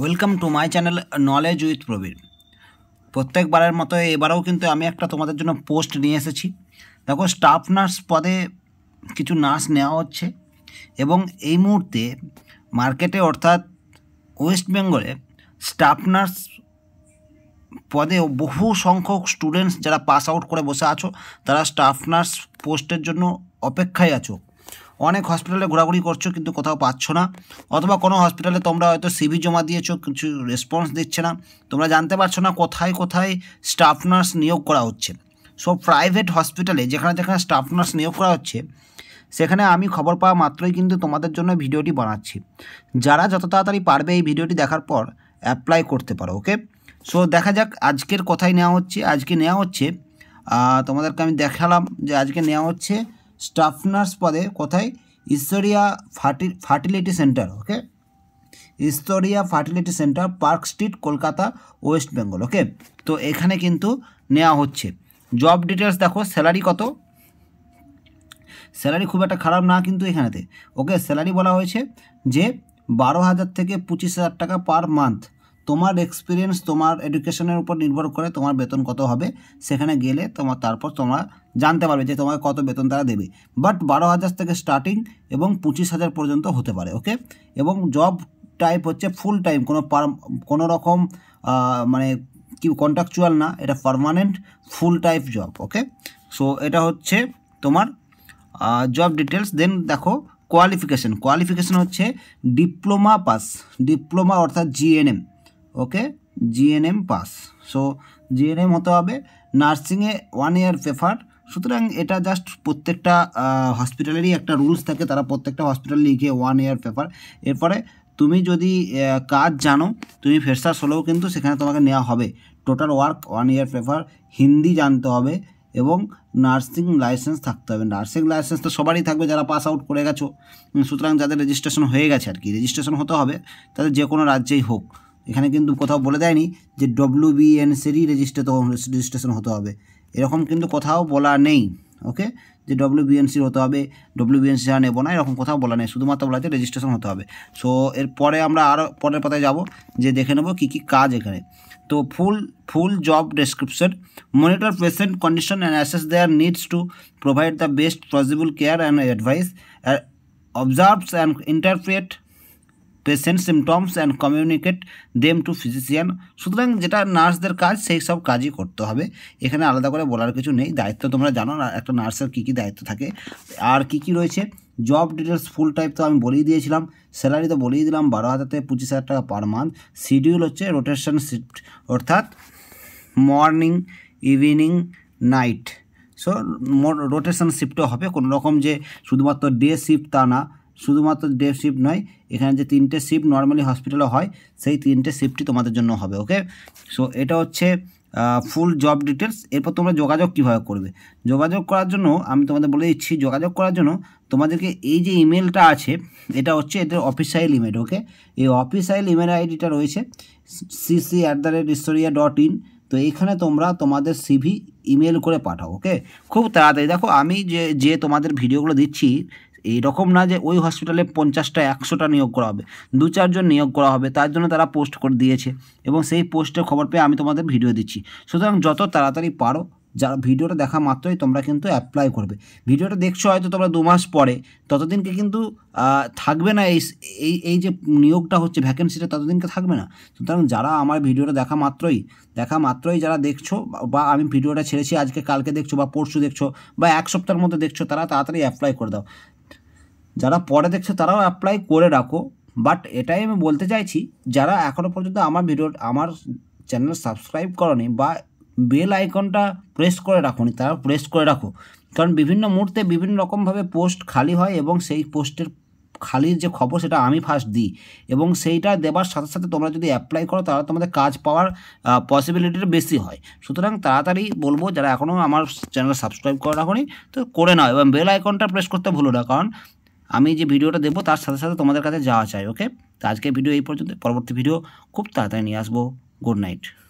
welcome to my channel knowledge with Prabir প্রত্যেকবারের মতো এবারেও কিন্তু আমি একটা তোমাদের জন্য পোস্ট নিয়ে এসেছি দেখো স্টাফ নার্স পদে কিছু নার্স নেওয়া হচ্ছে এবং এই মুহূর্তে মার্কেটে অর্থাৎ ওয়েস্ট বেঙ্গলে স্টাফ নার্স পদে বহু সংখ্যক স্টুডেন্টস যারা পাস আউট করে বসে আছো তারা স্টাফ নার্স পোস্টের জন্য অপেক্ষায় আছো অনেক হসপিটালে ঘোরাঘুরি করছো কিন্তু কোথাও পাচ্ছ না অথবা কোনো হসপিটালে তোমরা হয়তো সিভি জমা দিয়েছো কিছু রেসপন্স দিচ্ছে না তোমরা জানতে পারছো না কোথায় কোথায় স্টাফ নার্স নিয়োগ করা হচ্ছে সো প্রাইভেট হসপিটালে যেখানে যেখানে স্টাফ নার্স নিয়োগ করা হচ্ছে সেখানে আমি খবর পাওয়া মাত্রই কিন্তু তোমাদের জন্য ভিডিওটি বানাচ্ছি যারা যত তাড়াতাড়ি পারবে এই ভিডিওটি দেখার পর অ্যাপ্লাই করতে পারো ওকে সো দেখা যাক আজকের কোথায় নেওয়া হচ্ছে আজকে নেওয়া হচ্ছে তোমাদেরকে আমি দেখালাম যে আজকে নেওয়া হচ্ছে স্টাফ নার্স পদে কোথায় ঈশ্বরিয়া ফার্টি fertility centre okay Istoria fertility centre park street Kolkata west Bengal okay তো এখানে কিন্তু নেওয়া হচ্ছে জব ডিটেলস দেখো স্যালারি কত স্যালারি খুব একটা খারাপ না কিন্তু এখানেতে ওকে স্যালারি বলা হয়েছে যে বারো হাজার থেকে পঁচিশ হাজার টাকা পার মান্থ তোমার এক্সপিরিয়েন্স তোমার এডুকেশনের উপর নির্ভর করে তোমার বেতন কত হবে সেখানে গেলে তোমার তারপর তোমরা জানতে পারবে যে তোমাকে কত বেতন তারা দেবে বাট বারো হাজার থেকে স্টার্টিং এবং পঁচিশ হাজার পর্যন্ত হতে পারে ওকে এবং জব টাইপ হচ্ছে ফুল টাইম কোনো কোনো রকম মানে কি কন্ট্রাকচুয়াল না এটা permanent full time job okay so এটা হচ্ছে তোমার জব ডিটেলস দেন দেখো কোয়ালিফিকেশন কোয়ালিফিকেশন হচ্ছে ডিপ্লোমা পাস ডিপ্লোমা অর্থাৎ GNM okay GNM pass so GNM হতে হবে নার্সিংয়ে ওয়ান ইয়ার পেফার সুতরাং এটা জাস্ট প্রত্যেকটা হসপিটালেরই একটা রুলস থাকে তারা প্রত্যেকটা হসপিটাল লিখে ওয়ান ইয়ার পেপার এরপরে তুমি যদি কাজ জানো তুমি ফ্রেশার্স হলেও কিন্তু সেখানে তোমাকে নেওয়া হবে total work one year paper Hindi জানতে হবে এবং নার্সিং লাইসেন্স থাকতে হবে নার্সিং লাইসেন্স তো সবারই থাকবে যারা পাস আউট করে গেছো সুতরাং যাদের রেজিস্ট্রেশন হয়ে গেছে আর কি রেজিস্ট্রেশন হতে হবে তাদের যে কোনো রাজ্যেই হোক এখানে কিন্তু কোথাও বলে দেয়নি যে ডব্লিউ বিএনসিরই রেজিস্ট্রেট রেজিস্ট্রেশন হতে হবে এরকম কিন্তু কোথাও বলা নেই ওকে যে ডব্লিউ বিএনসির হতে হবে ডব্লিউ বিএনসি যা নেবো না এরকম কোথাও বলা নেই শুধুমাত্র বলা যে রেজিস্ট্রেশন হতে হবে সো এরপরে আমরা আরও পরের পথে যাব যে দেখে নেবো কী কী কাজ এখানে তো full full job description monitor patient condition and assess their needs to provide the best possible care and advice observes and interpret patient symptoms and communicate them to physician সুতরাং যেটা নার্সদের কাজ সেই সব কাজই করতে হবে এখানে আলাদা করে বলার কিছু নেই দায়িত্ব তোমরা জানো একটা নার্সের কী কী দায়িত্ব থাকে আর কি কি রয়েছে জব ডিটেলস ফুল টাইপ তো আমি বলেই দিয়েছিলাম স্যালারি তো বলেই দিলাম বারো হাজার থেকে পঁচিশ হাজার টাকা পার মান্থ শিডিউল হচ্ছে রোটেশন শিফট অর্থাৎ morning evening night so rotation শিফটও হবে কোনো রকম যে শুধুমাত্র ডে শিফট তা না শুধুমাত্র ডে শিফট নয় এখানে যে তিনটে শিফট নর্মালি হসপিটালে হয় সেই তিনটে শিফটটি তোমাদের জন্য হবে ওকে সো এটা হচ্ছে ফুল জব ডিটেলস এরপর তোমরা যোগাযোগ কীভাবে করবে যোগাযোগ করার জন্য আমি তোমাদের বলে দিচ্ছি যোগাযোগ করার জন্য তোমাদেরকে এই যে ইমেলটা আছে এটা হচ্ছে এদের অফিসিয়াল ইমেল ওকে এই অফিসিয়াল ইমেল আইডিটা রয়েছে CC at the rate Istoria dot in তো এখানে তোমরা তোমাদের সিভি ইমেল করে পাঠাও ওকে খুব তাড়াতাড়ি দেখো আমি যে যে তোমাদের ভিডিওগুলো দিচ্ছি এই রকম না যে ওই হসপিটালে পঞ্চাশটা একশোটা নিয়োগ করা হবে দু চারজন নিয়োগ করা হবে তার জন্য তারা পোস্ট করে দিয়েছে এবং সেই পোস্টের খবর পেয়ে আমি তোমাদের ভিডিও দিচ্ছি সুতরাং যত তাড়াতাড়ি পারো যারা ভিডিওটা দেখা মাত্রই তোমরা কিন্তু অ্যাপ্লাই করবে ভিডিওটা দেখছো হয়তো তোমরা দু মাস পরে ততদিনকে কিন্তু থাকবে না এই এই যে নিয়োগটা হচ্ছে ভ্যাকেন্সিটা ততদিনকে থাকবে না সুতরাং যারা আমার ভিডিওটা দেখা মাত্রই দেখা মাত্রই যারা দেখছো বা আমি ভিডিওটা ছেড়েছি আজকে কালকে দেখছো বা পরশু দেখছো বা এক সপ্তাহের মধ্যে দেখছো তারা তাড়াতাড়ি অ্যাপ্লাই করে দাও যারা পরে দেখছো তারাও অ্যাপ্লাই করে রাখো বাট এটাই আমি বলতে চাইছি যারা এখনও পর্যন্ত আমার ভিডিও আমার চ্যানেল সাবস্ক্রাইব করনি বা বেল আইকনটা প্রেস করে রাখুন তারা প্রেস করে রাখো কারণ বিভিন্ন মুহূর্তে বিভিন্ন রকমভাবে পোস্ট খালি হয় এবং সেই পোস্টের খালির যে খবর সেটা আমি ফার্স্ট দিই এবং সেইটা দেওয়ার সাথে সাথে তোমরা যদি অ্যাপ্লাই করো তাহলে তোমাদের কাজ পাওয়ার পসিবিলিটিটা বেশি হয় সুতরাং তাড়াতাড়ি বলবো যারা এখনও আমার চ্যানেল সাবস্ক্রাইব করে রাখনি তো করে নাও এবং বেল আইকনটা প্রেস করতে ভুলো না কারণ আমি যে ভিডিওটা দেবো তার সাথে সাথে তোমাদের কাছে যাওয়া চাই ওকে তো আজকে ভিডিও এই পর্যন্ত পরবর্তী ভিডিও খুব তাড়াতাড়ি নিয়ে আসবো গুড নাইট